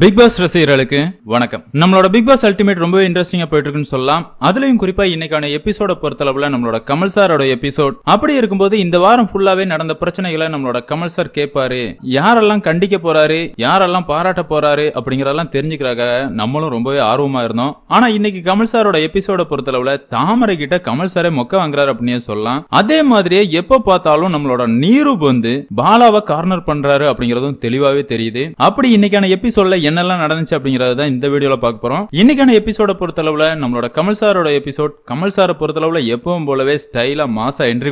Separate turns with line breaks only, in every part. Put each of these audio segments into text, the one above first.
big pass ரசிகர்களுக்கு வணக்கம் நம்மளோட பிக் பாஸ் அல்டிமேட் ரொம்பவே இன்ட்ரெஸ்டிங்கா போயிட்டு இருக்குன்னு சொல்லலாம் அதுலயும் குறிப்பா இன்னைக்கான எபிசோட பொறுத்தளவுல நம்மளோட கமல் சாரோட எபிசோட் அப்படி இருக்கும்போது இந்த வாரம் ஃபுல்லாவே நடந்த பிரச்சனைகளை நம்மளோட கமல் சார் கேட்பாரு யாரெல்லாம் கண்டிக்க போறாரு யாரெல்லாம் பாராட்ட போறாரு அப்படிங்கறதெல்லாம் தெரிஞ்சுக்கிறாங்க நம்மளும் ரொம்பவே ஆர்வமா இருந்தோம் ஆனா இன்னைக்கு கமல் சாரோட எபிசோட பொறுத்தளவுல தாமரை கிட்ட கமல் சாரே மொக்க வாங்குறாரு அப்படின்னு சொல்லலாம் அதே மாதிரியே எப்ப பார்த்தாலும் நம்மளோட நீரூப் வந்து பாலாவை கார்னர் பண்றாரு அப்படிங்கறதும் தெளிவாவே தெரியுது அப்படி இன்னைக்கான எபிசோட்ல என்னெல்லாம் நடந்துச்சு அப்படிங்கறது தான் இந்த வீடியோல பார்க்க போறோம் இன்னைக்கான எபிசோட பொறுத்தளவில் நம்மளோட கமல் சாரோட எபிசோட் கமல் சாரை பொறுத்தளவில் எப்பவும் போலவே ஸ்டைலா மாசா என்ட்ரி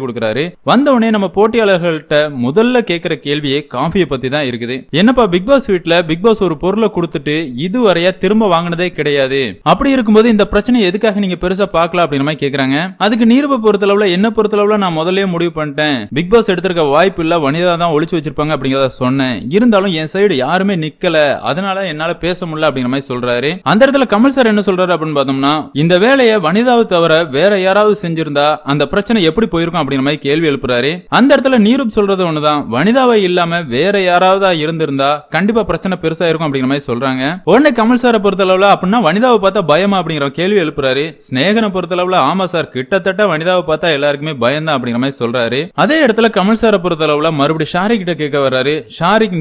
வந்த உடனே நம்ம போட்டியாளர்கள்ட்ட முதல்ல கேட்கிற கேள்வியே காஃபியை பத்தி தான் இருக்குது என்னப்பா பிக் பாஸ் வீட்டில் பிக் பாஸ் ஒரு பொருளை கொடுத்துட்டு இதுவரையா திரும்ப வாங்கினதே கிடையாது அப்படி இருக்கும்போது இந்த பிரச்சனை எதுக்காக நீங்க பெருசா பாக்கலாம் அப்படிங்கிற மாதிரி கேக்குறாங்க அதுக்கு நீர்வை அளவுல என்ன அளவுல நான் முதல்ல முடிவு பண்ணிட்டேன் பிக் பாஸ் எடுத்திருக்க வாய்ப்பு இல்ல வனிதா தான் ஒழிச்சு வச்சிருப்பாங்க அப்படிங்கறத சொன்னேன் இருந்தாலும் என் சைடு யாருமே நிக்கல அதனால இதனால என்னால பேச முடியல அப்படிங்கிற மாதிரி சொல்றாரு அந்த இடத்துல கமல் சார் என்ன சொல்றாரு அப்படின்னு பார்த்தோம்னா இந்த வேலையை வனிதாவை தவிர வேற யாராவது செஞ்சிருந்தா அந்த பிரச்சனை எப்படி போயிருக்கும் அப்படிங்கிற மாதிரி கேள்வி எழுப்புறாரு அந்த இடத்துல நீரூப் சொல்றது ஒண்ணுதான் வனிதாவை இல்லாம வேற யாராவது இருந்திருந்தா கண்டிப்பா பிரச்சனை பெருசா இருக்கும் அப்படிங்கிற மாதிரி சொல்றாங்க உடனே கமல் சாரை அப்படின்னா வனிதாவை பார்த்தா பயமா அப்படிங்கிற கேள்வி எழுப்புறாரு ஸ்நேகனை அளவுல ஆமா சார் கிட்டத்தட்ட வனிதாவை பார்த்தா எல்லாருக்குமே தான் அப்படிங்கிற மாதிரி சொல்றாரு அதே இடத்துல கமல் சாரை அளவுல மறுபடியும் ஷாரிக் கிட்ட கேட்க வர்றாரு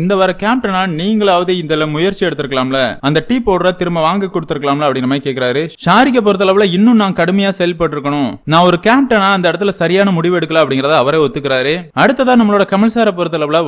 இந்த வர கேப்டனா நீங்களாவது இந்த முயற்சி எடுத்திருக்கலாம்ல அந்த டீ திரும்ப வாங்க கொடுத்திருக்கலாம்ல மாதிரி கேட்கிறாரு இன்னும் நான் கடுமையா செயல்பட்டிருக்கணும் நான் ஒரு கேப்டனா அந்த இடத்துல சரியான முடிவு எடுக்கல அப்படிங்கறத அவரே ஒத்துக்கிறாரு அடுத்ததான் நம்மளோட கமல் சாரை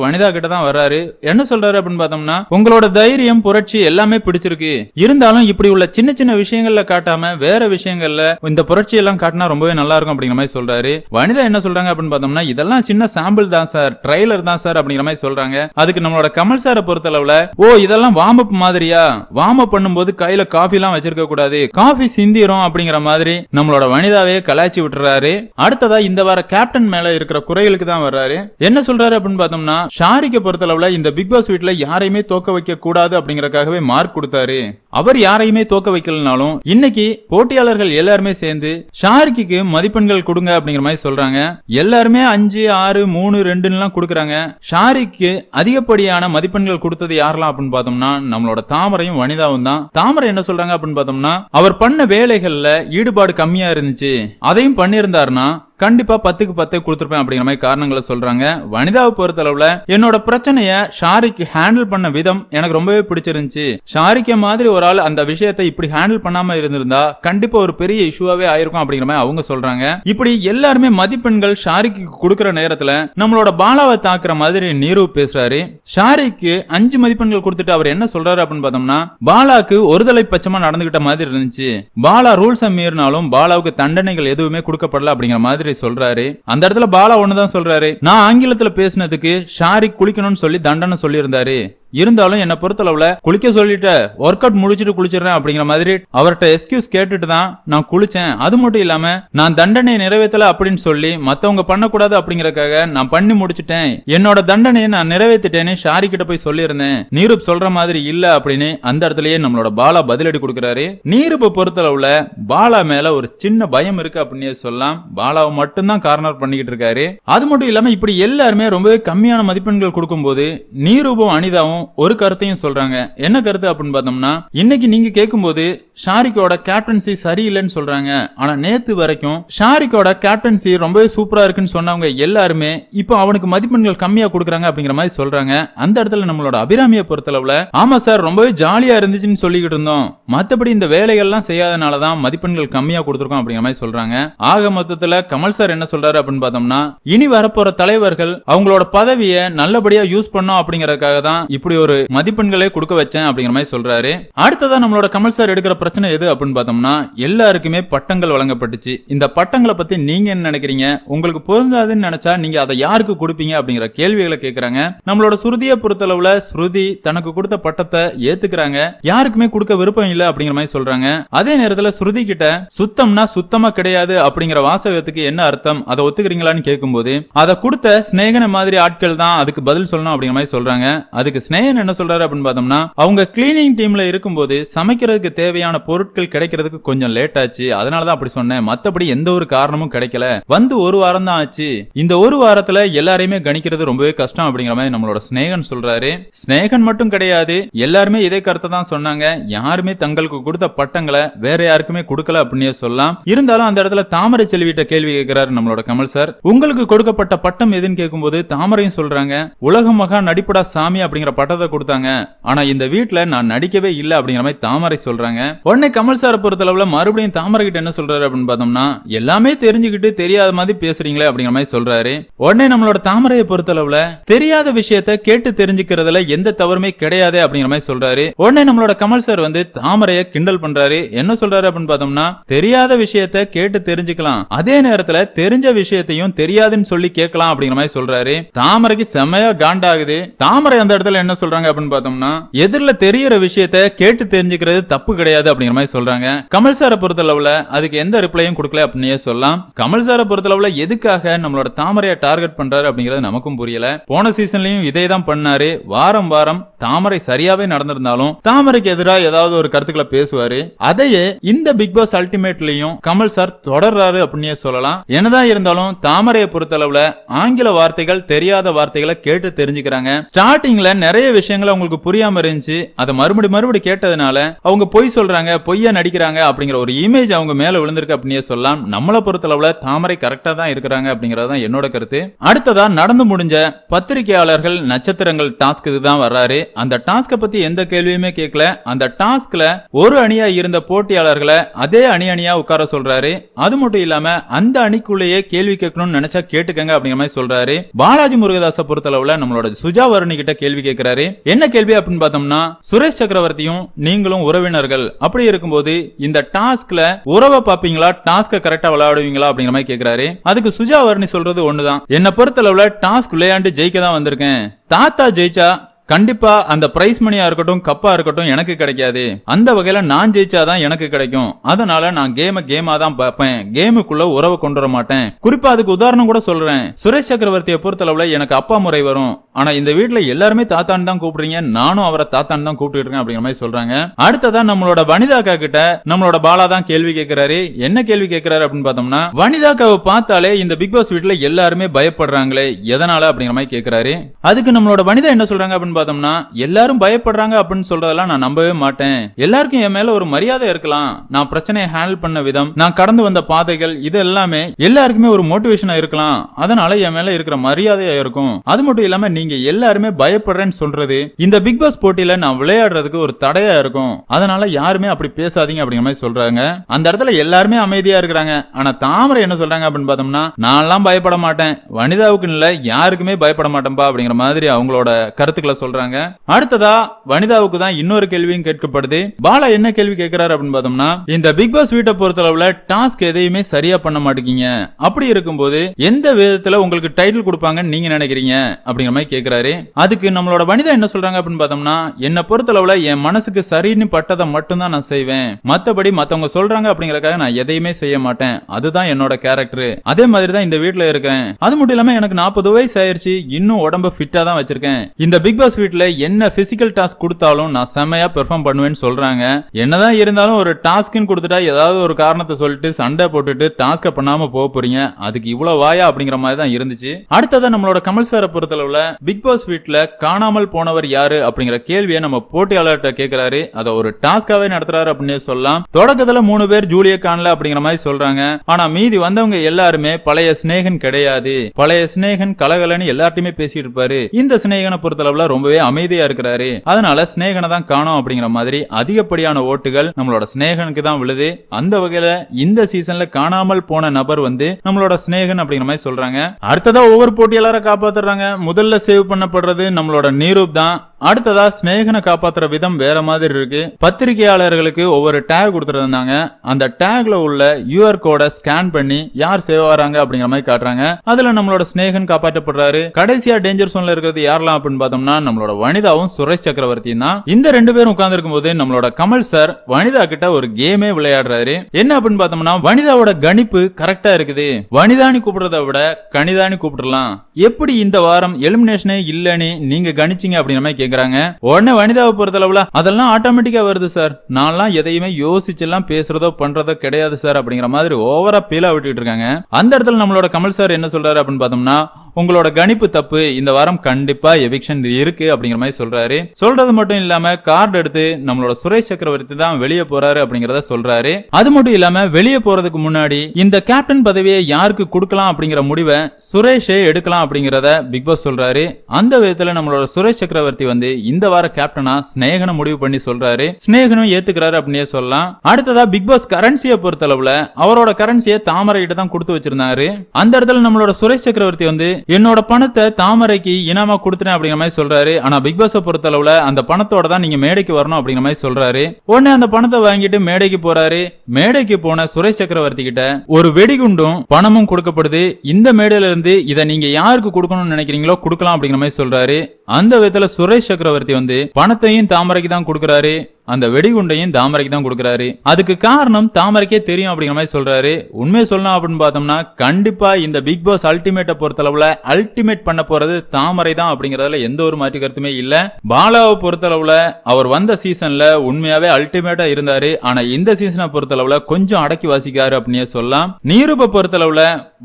வனிதா கிட்ட தான் வர்றாரு என்ன சொல்றாரு அப்படின்னு பார்த்தோம்னா உங்களோட தைரியம் புரட்சி எல்லாமே பிடிச்சிருக்கு இருந்தாலும் இப்படி உள்ள சின்ன சின்ன விஷயங்கள்ல காட்டாம வேற விஷயங்கள்ல இந்த புரட்சி எல்லாம் காட்டினா ரொம்பவே நல்லா இருக்கும் அப்படிங்கிற மாதிரி சொல்றாரு வனிதா என்ன சொல்றாங்க அப்படின்னு பார்த்தோம்னா இதெல்லாம் சின்ன சாம்பிள் தான் சார் ட்ரைலர் தான் சார் அப்படிங்கிற மாதிரி சொல்றாங்க அதுக்கு நம்மளோட கமல் சாரை அளவுல ஓ இதெல்லாம் வாம்பு வார்ம் மாதிரியா வார்ம் அப் பண்ணும்போது கையில எல்லாம் வச்சிருக்க கூடாது காஃபி சிந்திரும் அப்படிங்கிற மாதிரி நம்மளோட வனிதாவே கலாய்ச்சி விட்டுறாரு அடுத்ததா இந்த வார கேப்டன் மேல இருக்கிற குறைகளுக்கு தான் வர்றாரு என்ன சொல்றாரு அப்படின்னு பார்த்தோம்னா ஷாரிக்க பொறுத்தளவுல இந்த பிக் பாஸ் வீட்டுல யாரையுமே தோக்க வைக்க கூடாது அப்படிங்கறக்காகவே மார்க் கொடுத்தாரு அவர் யாரையுமே தோக்க வைக்கலனாலும் இன்னைக்கு போட்டியாளர்கள் எல்லாருமே சேர்ந்து ஷாரிக்கு மதிப்பெண்கள் கொடுங்க அப்படிங்கிற மாதிரி சொல்றாங்க எல்லாருமே அஞ்சு ஆறு மூணு ரெண்டுன்னு கொடுக்குறாங்க ஷாரிக்கு அதிகப்படியான மதிப்பெண்கள் கொடுத்தது யாரெல்லாம் அப்படின்னு பார்த்தோம்னா நம்மளோட தாமரையும் வனிதாவும் தான் தாமரை என்ன சொல்றாங்க அப்படின்னு பார்த்தோம்னா அவர் பண்ண வேலைகள்ல ஈடுபாடு கம்மியா இருந்துச்சு அதையும் பண்ணியிருந்தாருன்னா கண்டிப்பாக பத்துக்கு பத்து கொடுத்துருப்பேன் அப்படிங்கிற மாதிரி காரணங்களை சொல்கிறாங்க வனிதாவை பொறுத்தளவில் என்னோட பிரச்சனையை ஷாரிக்கு ஹேண்டில் பண்ண விதம் எனக்கு ரொம்பவே பிடிச்சிருந்துச்சு ஷாரிக்க மாதிரி ஒரு ஆள் அந்த விஷயத்தை இப்படி ஹேண்டில் பண்ணாமல் இருந்திருந்தா கண்டிப்பாக ஒரு பெரிய இஷ்யூவாவே ஆயிருக்கும் அப்படிங்கிற மாதிரி அவங்க சொல்றாங்க இப்படி எல்லாருமே மதிப்பெண்கள் ஷாரிக்கு கொடுக்குற நேரத்தில் நம்மளோட பாலாவை தாக்குற மாதிரி நீரு பேசுறாரு ஷாரிக்கு அஞ்சு மதிப்பெண்கள் கொடுத்துட்டு அவர் என்ன சொல்றாரு அப்படின்னு பார்த்தோம்னா பாலாக்கு ஒருதலை பட்சமா நடந்துகிட்ட மாதிரி இருந்துச்சு பாலா ரூல்ஸை மீறினாலும் பாலாவுக்கு தண்டனைகள் எதுவுமே கொடுக்கப்படல அப்படிங்கிற மாதிரி மாதிரி சொல்றாரு அந்த இடத்துல பாலா ஒண்ணுதான் சொல்றாரு நான் ஆங்கிலத்துல பேசினதுக்கு ஷாரிக் குளிக்கணும்னு சொல்லி தண்டனை சொல்லியிருந்தாரு இருந்தாலும் என்னை பொறுத்தளவில் குளிக்க சொல்லிட்டு ஒர்க் அவுட் முடிச்சுட்டு குளிச்சிடுறேன் அப்படிங்கிற மாதிரி அவர்கிட்ட எக்ஸ்கியூஸ் கேட்டுட்டு தான் நான் குளிச்சேன் அது மட்டும் இல்லாம நான் தண்டனையை நிறைவேற்றல அப்படின்னு சொல்லி மத்தவங்க பண்ணக்கூடாது அப்படிங்கறக்காக நான் பண்ணி முடிச்சிட்டேன் என்னோட தண்டனையை நான் நிறைவேற்றிட்டேன்னு ஷாரி கிட்ட போய் சொல்லியிருந்தேன் நீரூப் சொல்ற மாதிரி இல்ல அப்படின்னு அந்த இடத்துலயே நம்மளோட பாலா பதிலடி கொடுக்கிறாரு நீரூப்பை பொறுத்தளவுல பாலா மேல ஒரு சின்ன பயம் இருக்கு அப்படின்னு சொல்லலாம் பாலாவை மட்டும்தான் கார்னர் பண்ணிக்கிட்டு இருக்காரு அது மட்டும் இல்லாம இப்படி எல்லாருமே ரொம்பவே கம்மியான மதிப்பெண்கள் கொடுக்கும்போது நீரூபம் அனிதாவும் எல்லாரும் ஒரு கருத்தையும் சொல்றாங்க என்ன கருத்து அப்படின்னு பார்த்தோம்னா இன்னைக்கு நீங்க கேட்கும்போது ஷாரிக்கோட கேப்டன்சி சரியில்லைன்னு சொல்றாங்க ஆனா நேத்து வரைக்கும் ஷாரிக்கோட கேப்டன்சி ரொம்பவே சூப்பரா இருக்குன்னு சொன்னவங்க எல்லாருமே இப்போ அவனுக்கு மதிப்பெண்கள் கம்மியா கொடுக்குறாங்க அப்படிங்கிற மாதிரி சொல்றாங்க அந்த இடத்துல நம்மளோட அபிராமியை பொறுத்தளவுல ஆமா சார் ரொம்பவே ஜாலியா இருந்துச்சுன்னு சொல்லிக்கிட்டு இருந்தோம் மத்தபடி இந்த வேலைகள்லாம் செய்யாதனாலதான் மதிப்பெண்கள் கம்மியா கொடுத்துருக்கோம் அப்படிங்கிற மாதிரி சொல்றாங்க ஆக மொத்தத்துல கமல் சார் என்ன சொல்றாரு அப்படின்னு பார்த்தோம்னா இனி வரப்போற தலைவர்கள் அவங்களோட பதவியை நல்லபடியா யூஸ் பண்ணோம் அப்படிங்கறதுக்காக தான் இப்படி இப்படி ஒரு மதிப்பெண்களே கொடுக்க வச்சேன் அப்படிங்கிற மாதிரி சொல்றாரு அடுத்ததான் நம்மளோட கமல் சார் எடுக்கிற பிரச்சனை எது அப்படின்னு பார்த்தோம்னா எல்லாருக்குமே பட்டங்கள் வழங்கப்பட்டுச்சு இந்த பட்டங்களை பத்தி நீங்க என்ன நினைக்கிறீங்க உங்களுக்கு பொருந்தாதுன்னு நினைச்சா நீங்க அதை யாருக்கு கொடுப்பீங்க அப்படிங்கிற கேள்விகளை கேட்கறாங்க நம்மளோட சுருதியை பொறுத்தளவுல ஸ்ருதி தனக்கு கொடுத்த பட்டத்தை ஏத்துக்கிறாங்க யாருக்குமே கொடுக்க விருப்பம் இல்லை அப்படிங்கிற மாதிரி சொல்றாங்க அதே நேரத்துல ஸ்ருதி கிட்ட சுத்தம்னா சுத்தமா கிடையாது அப்படிங்கிற வாசகத்துக்கு என்ன அர்த்தம் அதை ஒத்துக்கிறீங்களான்னு கேட்கும்போது அதை கொடுத்த ஸ்நேகன மாதிரி ஆட்கள் தான் அதுக்கு பதில் சொல்லணும் அப்படிங்கிற மாதிரி சொல்றாங்க அதுக்கு என்ன சொல்றாரு அப்படின்னு பார்த்தோம்னா அவங்க கிளீனிங் டீம்ல இருக்கும்போது சமைக்கிறதுக்கு தேவையான பொருட்கள் கிடைக்கிறதுக்கு கொஞ்சம் லேட் ஆச்சு அதனாலதான் அப்படி சொன்னேன் மத்தபடி எந்த ஒரு காரணமும் கிடைக்கல வந்து ஒரு வாரம் தான் ஆச்சு இந்த ஒரு வாரத்துல எல்லாரையுமே கணிக்கிறது ரொம்பவே கஷ்டம் அப்படிங்கிற மாதிரி நம்மளோட ஸ்னேகன் சொல்றாரு ஸ்னேகன் மட்டும் கிடையாது எல்லாருமே இதே கருத்தை தான் சொன்னாங்க யாருமே தங்களுக்கு கொடுத்த பட்டங்களை வேற யாருக்குமே கொடுக்கல அப்படின்னே சொல்லலாம் இருந்தாலும் அந்த இடத்துல தாமரை செல்விட்ட கேள்வி கேட்கிறாரு நம்மளோட கமல் சார் உங்களுக்கு கொடுக்கப்பட்ட பட்டம் எதுன்னு கேட்கும்போது தாமரையும் சொல்றாங்க உலக மகா நடிப்படா சாமி அப்படிங்கிற பட்டம் பட்டத்தை கொடுத்தாங்க ஆனா இந்த வீட்டுல நான் நடிக்கவே இல்லை அப்படிங்கிற மாதிரி தாமரை சொல்றாங்க உடனே கமல் பொறுத்த அளவுல மறுபடியும் தாமரை கிட்ட என்ன சொல்றாரு அப்படின்னு பார்த்தோம்னா எல்லாமே தெரிஞ்சுக்கிட்டு தெரியாத மாதிரி பேசுறீங்களே அப்படிங்கிற மாதிரி சொல்றாரு உடனே நம்மளோட தாமரையை பொறுத்தளவுல தெரியாத விஷயத்த கேட்டு தெரிஞ்சுக்கிறதுல எந்த தவறுமே கிடையாது அப்படிங்கிற மாதிரி சொல்றாரு உடனே நம்மளோட கமல் சார் வந்து தாமரைய கிண்டல் பண்றாரு என்ன சொல்றாரு அப்படின்னு பார்த்தோம்னா தெரியாத விஷயத்த கேட்டு தெரிஞ்சுக்கலாம் அதே நேரத்துல தெரிஞ்ச விஷயத்தையும் தெரியாதுன்னு சொல்லி கேட்கலாம் அப்படிங்கிற மாதிரி சொல்றாரு தாமரைக்கு செம்மையா காண்டாகுது தாமரை அந்த இடத்துல என்ன சொல்றாங்க அப்படின்னு பார்த்தோம்னா எதிரில் விஷயத்த கேட்டு தெரிஞ்சுக்கிறது தப்பு கிடையாது அப்படிங்கிற மாதிரி சொல்றாங்க கமல் சாரை பொறுத்த அளவுல அதுக்கு எந்த ரிப்ளையும் கொடுக்கல அப்படின்னே சொல்லலாம் கமல் சாரை பொறுத்த அளவுல எதுக்காக நம்மளோட தாமரையை டார்கெட் பண்றாரு அப்படிங்கிறது நமக்கும் புரியல போன சீசன்லயும் இதே தான் பண்ணாரு வாரம் வாரம் தாமரை சரியாவே நடந்திருந்தாலும் தாமரைக்கு எதிராக ஏதாவது ஒரு கருத்துக்களை பேசுவாரு அதையே இந்த பிக் பாஸ் அல்டிமேட்லயும் கமல் சார் தொடர்றாரு அப்படின்னே சொல்லலாம் என்னதான் இருந்தாலும் தாமரையை அளவுல ஆங்கில வார்த்தைகள் தெரியாத வார்த்தைகளை கேட்டு தெரிஞ்சுக்கிறாங்க ஸ்டார்டிங்ல நிறைய நிறைய விஷயங்கள் அவங்களுக்கு புரியாம இருந்துச்சு அதை மறுபடி மறுபடி கேட்டதுனால அவங்க பொய் சொல்றாங்க பொய்யா நடிக்கிறாங்க அப்படிங்கிற ஒரு இமேஜ் அவங்க மேல விழுந்திருக்கு அப்படின்னு சொல்லலாம் நம்மளை பொறுத்தளவுல தாமரை கரெக்டா தான் இருக்கிறாங்க அப்படிங்கறது தான் என்னோட கருத்து அடுத்ததா நடந்து முடிஞ்ச பத்திரிகையாளர்கள் நட்சத்திரங்கள் டாஸ்க் இதுதான் வர்றாரு அந்த டாஸ்க பத்தி எந்த கேள்வியுமே கேட்கல அந்த டாஸ்க்ல ஒரு அணியா இருந்த போட்டியாளர்களை அதே அணி அணியா உட்கார சொல்றாரு அது மட்டும் இல்லாம அந்த அணிக்குள்ளேயே கேள்வி கேட்கணும்னு நினைச்சா கேட்டுக்கங்க அப்படிங்கிற மாதிரி சொல்றாரு பாலாஜி முருகதாசை பொறுத்தளவுல நம்மளோட சுஜா வருணி கிட்ட கேள்வி கேட்கிறாரு கேட்டிருக்காரு என்ன கேள்வி அப்படின்னு பார்த்தோம்னா சுரேஷ் சக்கரவர்த்தியும் நீங்களும் உறவினர்கள் அப்படி இருக்கும்போது இந்த டாஸ்க்ல உறவை பாப்பீங்களா டாஸ்க கரெக்டா விளையாடுவீங்களா அப்படிங்கிற மாதிரி கேக்குறாரு அதுக்கு சுஜா வர்ணி சொல்றது ஒண்ணுதான் என்ன பொறுத்தளவுல டாஸ்க் விளையாண்டு ஜெயிக்க தான் வந்திருக்கேன் தாத்தா ஜெயிச்சா கண்டிப்பா அந்த பிரைஸ் மணியா இருக்கட்டும் கப்பா இருக்கட்டும் எனக்கு கிடைக்காது அந்த வகையில நான் ஜெயிச்சாதான் எனக்கு கிடைக்கும் அதனால நான் கேம கேமா தான் பார்ப்பேன் கேமுக்குள்ள உறவு கொண்டு வர மாட்டேன் குறிப்பா அதுக்கு உதாரணம் கூட சொல்றேன் சுரேஷ் சக்கரவர்த்தியை பொறுத்தளவுல எனக்கு அப்பா முறை வரும் ஆனா இந்த வீட்டுல எல்லாருமே தாத்தான்னு தான் கூப்பிடுறீங்க நானும் அவரை தாத்தான்னு தான் கூப்பிட்டு இருக்கேன் அப்படிங்கிற மாதிரி சொல்றாங்க அடுத்ததா நம்மளோட வனிதாக்கா கிட்ட நம்மளோட பாலா தான் கேள்வி கேட்கிறாரு என்ன கேள்வி கேட்கிறாரு அப்படின்னு பார்த்தோம்னா வனிதாக்காவை பார்த்தாலே இந்த பிக் பாஸ் வீட்டுல எல்லாருமே பயப்படுறாங்களே எதனால அப்படிங்கிற மாதிரி கேட்கிறாரு அதுக்கு நம்மளோட வனிதா என்ன சொல்றாங்க அப்படின்னு பார்த்தோம்னா எல்லாரும் பயப்படுறாங்க அப்படின்னு சொல்றதெல்லாம் நான் நம்பவே மாட்டேன் எல்லாருக்கும் என் மேல ஒரு மரியாதை இருக்கலாம் நான் பிரச்சனையை ஹேண்டில் பண்ண விதம் நான் கடந்து வந்த பாதைகள் இது எல்லாமே எல்லாருக்குமே ஒரு மோட்டிவேஷனா இருக்கலாம் அதனால என் மேல இருக்கிற மரியாதையா இருக்கும் அது மட்டும் இல்லாம நீங்க எல்லாருமே பயப்படுறேன்னு சொல்றது இந்த பிக் பாஸ் போட்டியில நான் விளையாடுறதுக்கு ஒரு தடையா இருக்கும் அதனால யாருமே அப்படி பேசாதீங்க அப்படிங்கிற மாதிரி சொல்றாங்க அந்த இடத்துல எல்லாருமே அமைதியா இருக்கிறாங்க ஆனா தாமரை என்ன சொல்றாங்க அப்படின்னு பார்த்தோம்னா நான் எல்லாம் பயப்பட மாட்டேன் வனிதாவுக்கு இல்ல யாருக்குமே பயப்பட மாட்டேன்பா அப்படிங்கிற மாதிரி அவங்களோட கருத்துக்களை சொல்றாங்க சொல்றாங்க அடுத்ததா வனிதாவுக்கு தான் இன்னொரு கேள்வியும் கேட்கப்படுது பாலா என்ன கேள்வி கேட்கிறாரு அப்படின்னு பார்த்தோம்னா இந்த பிக் பாஸ் வீட்டை பொறுத்த அளவுல டாஸ்க் எதையுமே சரியா பண்ண மாட்டீங்க அப்படி இருக்கும்போது எந்த விதத்துல உங்களுக்கு டைட்டில் கொடுப்பாங்கன்னு நீங்க நினைக்கிறீங்க அப்படிங்கிற மாதிரி கேட்கிறாரு அதுக்கு நம்மளோட வனிதா என்ன சொல்றாங்க அப்படின்னு பார்த்தோம்னா என்ன பொறுத்த அளவுல என் மனசுக்கு சரின்னு பட்டதை மட்டும்தான் நான் செய்வேன் மத்தபடி மத்தவங்க சொல்றாங்க அப்படிங்கறக்காக நான் எதையுமே செய்ய மாட்டேன் அதுதான் என்னோட கேரக்டர் அதே மாதிரி தான் இந்த வீட்டுல இருக்கேன் அது மட்டும் இல்லாம எனக்கு நாற்பது வயசு ஆயிடுச்சு இன்னும் உடம்ப ஃபிட்டா தான் வச்சிருக்கேன் இந்த பிக் பாஸ் வீட்டில் என்ன பிசிக்கல் டாஸ்க் கொடுத்தாலும் நான் செம்மையா பெர்ஃபார்ம் பண்ணுவேன்னு சொல்றாங்க என்னதான் இருந்தாலும் ஒரு டாஸ்க் கொடுத்துட்டா ஏதாவது ஒரு காரணத்தை சொல்லிட்டு சண்டை போட்டுட்டு டாஸ்க பண்ணாம போக போறீங்க அதுக்கு இவ்வளவு வாயா அப்படிங்கிற மாதிரி தான் இருந்துச்சு அடுத்ததான் நம்மளோட கமல் சார பொறுத்தளவுல பிக் பாஸ் வீட்ல காணாமல் போனவர் யாரு அப்படிங்கிற கேள்வியை நம்ம போட்டியாளர்கிட்ட கேட்கிறாரு அதை ஒரு டாஸ்காவே நடத்துறாரு அப்படின்னு சொல்லலாம் தொடக்கத்துல மூணு பேர் ஜூலிய காணல அப்படிங்கிற மாதிரி சொல்றாங்க ஆனா மீதி வந்தவங்க எல்லாருமே பழைய சிநேகன் கிடையாது பழைய சிநேகன் கலகலன்னு எல்லார்ட்டையுமே பேசிட்டு இருப்பாரு இந்த சிநேகனை பொறுத்தளவுல ரொம்பவே அமைதியா இருக்கிறாரு அதனால சினேகனை தான் காணும் அப்படிங்கிற மாதிரி அதிகப்படியான ஓட்டுகள் நம்மளோட சினேகனுக்கு தான் விழுது அந்த வகையில இந்த சீசன்ல காணாமல் போன நபர் வந்து நம்மளோட சினேகன் அப்படிங்கிற மாதிரி சொல்றாங்க அடுத்ததா ஒவ்வொரு போட்டியாளரை காப்பாத்துறாங்க முதல்ல சேவ் பண்ணப்படுறது நம்மளோட நீரூப் தான் அடுத்ததா ஸ்னேகனை காப்பாத்துற விதம் வேற மாதிரி இருக்கு பத்திரிகையாளர்களுக்கு ஒவ்வொரு டேக் கொடுத்துருந்தாங்க அந்த டேக்ல உள்ள யூஆர் கோடை ஸ்கேன் பண்ணி யார் சேவ் ஆறாங்க அப்படிங்கிற மாதிரி காட்டுறாங்க அதுல நம்மளோட ஸ்நேகன் காப்பாற்றப்படுறாரு கடைசியா டேஞ்சர் சோன்ல இருக்கிறது யாரெல்லாம் அப்படின்னு பார்த்தோம்னா நம்மளோட வனிதாவும் சுரேஷ் சக்கரவர்த்தியும் தான் இந்த ரெண்டு பேரும் உட்கார்ந்துருக்கும் போது நம்மளோட கமல் சார் வனிதா கிட்ட ஒரு கேமே விளையாடுறாரு என்ன அப்படின்னு பார்த்தோம்னா வனிதாவோட கணிப்பு கரெக்டா இருக்குது வனிதானி கூப்பிடுறத விட கணிதானி கூப்பிடலாம் எப்படி இந்த வாரம் எலிமினேஷனே இல்லைன்னு நீங்க கணிச்சிங்க அப்படிங்கிற மாதிரி கேக்குறாங்க உடனே வனிதாவை பொறுத்த அளவுல அதெல்லாம் ஆட்டோமேட்டிக்கா வருது சார் நான்லாம் எதையுமே யோசிச்சு எல்லாம் பேசுறதோ பண்றதோ கிடையாது சார் அப்படிங்கிற மாதிரி ஓவரா பீலா விட்டுட்டு இருக்காங்க அந்த இடத்துல நம்மளோட கமல் சார் என்ன சொல்றாரு அப்படின்னு பார்த்தோம்னா உங்களோட கணிப்பு தப்பு இந்த வாரம் கண்டிப்பா எவிக்ஷன் இருக்கு அப்படிங்கிற மாதிரி சொல்றாரு சொல்றது மட்டும் இல்லாம கார்டு எடுத்து நம்மளோட சுரேஷ் சக்கரவர்த்தி தான் வெளியே போறாரு அப்படிங்கறத சொல்றாரு அது மட்டும் இல்லாம வெளியே போறதுக்கு முன்னாடி இந்த கேப்டன் பதவியை யாருக்கு கொடுக்கலாம் அப்படிங்கிற முடிவை சுரேஷே எடுக்கலாம் அப்படிங்கறத பிக் பாஸ் சொல்றாரு அந்த விதத்துல நம்மளோட சுரேஷ் சக்கரவர்த்தி வந்து இந்த வார கேப்டனா ஸ்நேகனை முடிவு பண்ணி சொல்றாரு ஸ்னேகனும் ஏத்துக்கிறாரு அப்படின்னே சொல்லலாம் அடுத்ததா பிக் பாஸ் கரன்சியை பொறுத்தளவுல அவரோட கரன்சியை தாமரை கிட்ட தான் கொடுத்து வச்சிருந்தாரு அந்த இடத்துல நம்மளோட சுரேஷ் சக்கரவர்த்தி வந்து என்னோட பணத்தை தாமரைக்கு இனாமா கொடுத்துறேன் அப்படிங்கிற மாதிரி சொல்றாரு ஆனா பிக் பாஸை பொறுத்தளவுல அந்த பணத்தோட தான் நீங்க மேடைக்கு வரணும் அப்படிங்கிற மாதிரி சொல்றாரு உடனே அந்த பணத்தை வாங்கிட்டு மேடைக்கு போறாரு மேடைக்கு போன சுரேஷ் சக்கரவர்த்தி கிட்ட ஒரு வெடிகுண்டும் பணமும் கொடுக்கப்படுது இந்த மேடையில இருந்து இதை நீங்க யாருக்கு கொடுக்கணும்னு நினைக்கிறீங்களோ கொடுக்கலாம் அப்படிங்கிற மாதிரி சொல்றாரு அந்த விதத்துல சுரேஷ் சக்கரவர்த்தி வந்து பணத்தையும் தாமரைக்கு தான் கொடுக்கறாரு அந்த வெடிகுண்டையும் தாமரைக்கு தான் கொடுக்கறாரு அதுக்கு காரணம் தாமரைக்கே தெரியும் அப்படிங்கிற மாதிரி சொல்றாரு உண்மையை சொல்லணும் அப்படின்னு பார்த்தோம்னா கண்டிப்பா இந்த பிக் பாஸ் அல்டிமேட்டை பொறுத்தளவுல அல்டிமேட் பண்ண போறது தாமரை தான் அப்படிங்கறதுல எந்த ஒரு மாற்று கருத்துமே இல்ல பாலாவை பொறுத்தளவுல அவர் வந்த சீசன்ல உண்மையாவே அல்டிமேட்டா இருந்தாரு ஆனா இந்த சீசனை பொறுத்தளவுல கொஞ்சம் அடக்கி வாசிக்காரு அப்படின்னு சொல்லலாம் நீருப பொறுத்தளவுல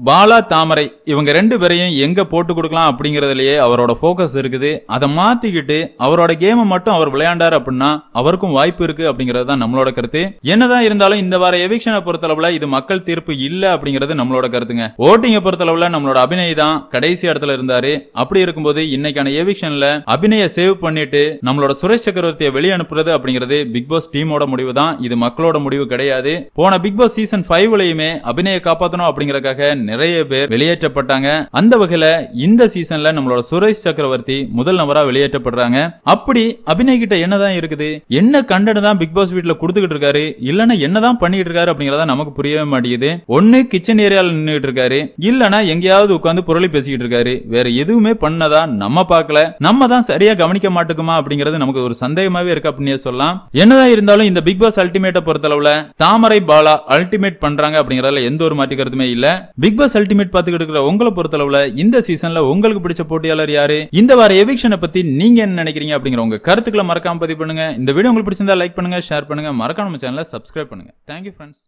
பாலா தாமரை இவங்க ரெண்டு பேரையும் எங்க போட்டு கொடுக்கலாம் அப்படிங்கறதுலயே அவரோட போக்கஸ் இருக்குது அதை மாத்திக்கிட்டு அவரோட கேமை மட்டும் அவர் விளையாண்டாரு அப்படின்னா அவருக்கும் வாய்ப்பு இருக்கு அப்படிங்கறது தான் நம்மளோட கருத்து என்னதான் இருந்தாலும் இந்த வார எவிக்ஷனை பொறுத்தளவுல இது மக்கள் தீர்ப்பு இல்ல அப்படிங்கிறது நம்மளோட கருத்துங்க ஓட்டிங்கை பொறுத்தளவுல நம்மளோட அபிநய தான் கடைசி இடத்துல இருந்தாரு அப்படி இருக்கும்போது இன்னைக்கான ஏவிக்ஷன்ல அபிநய சேவ் பண்ணிட்டு நம்மளோட சுரேஷ் சக்கரவர்த்தியை வெளியே அனுப்புறது அப்படிங்கிறது பிக் பாஸ் டீமோட முடிவு தான் இது மக்களோட முடிவு கிடையாது போன பிக் பாஸ் சீசன் ஃபைவ்லயுமே அபிநய காப்பாற்றணும் அப்படிங்கறக்காக நிறைய பேர் வெளியேற்றப்பட்டாங்க அந்த வகையில இந்த சீசன்ல நம்மளோட சுரேஷ் சக்கரவர்த்தி முதல் நபரா வெளியேற்றப்படுறாங்க அப்படி அபிநய கிட்ட என்னதான் இருக்குது என்ன கண்டென்ட் தான் பிக் பாஸ் வீட்டுல கொடுத்துக்கிட்டு இருக்காரு இல்லன்னா என்னதான் பண்ணிட்டு இருக்காரு அப்படிங்கறத நமக்கு புரியவே மாட்டேங்குது ஒன்னு கிச்சன் ஏரியால நின்றுட்டு இருக்காரு இல்லனா எங்கேயாவது உட்காந்து புரளி பேசிக்கிட்டு இருக்காரு வேற எதுவுமே பண்ணதா நம்ம பார்க்கல நம்ம தான் சரியா கவனிக்க மாட்டோமா அப்படிங்கறது நமக்கு ஒரு சந்தேகமாவே இருக்கு அப்படின்னு சொல்லலாம் என்னதான் இருந்தாலும் இந்த பிக் பாஸ் அல்டிமேட்டை பொறுத்தளவுல தாமரை பாலா அல்டிமேட் பண்றாங்க அப்படிங்கறதுல எந்த ஒரு மாற்றிக்கிறதுமே இல்ல பிக் பாஸ் அல்டிமேட் பார்த்துக்கிட்டு இருக்கிற உங்களை அளவுல இந்த சீசன்ல உங்களுக்கு பிடிச்ச போட்டியாளர் யாரு இந்த வார எவிக்ஷனை பத்தி நீங்க என்ன நினைக்கிறீங்க அப்படிங்கிற உங்க கருத்துக்களை மறக்காம பதிவு பண்ணுங்க இந்த வீடியோ உங்களுக்கு பிடிச்சிருந்தா லைக் பண்ணுங்க ஷேர் பண்ணுங்க மறக்காம சேனல சப்ஸ்கிரைப் பண்ணுங்க தேங்க்யூ ஃப்ரெண்ட்ஸ்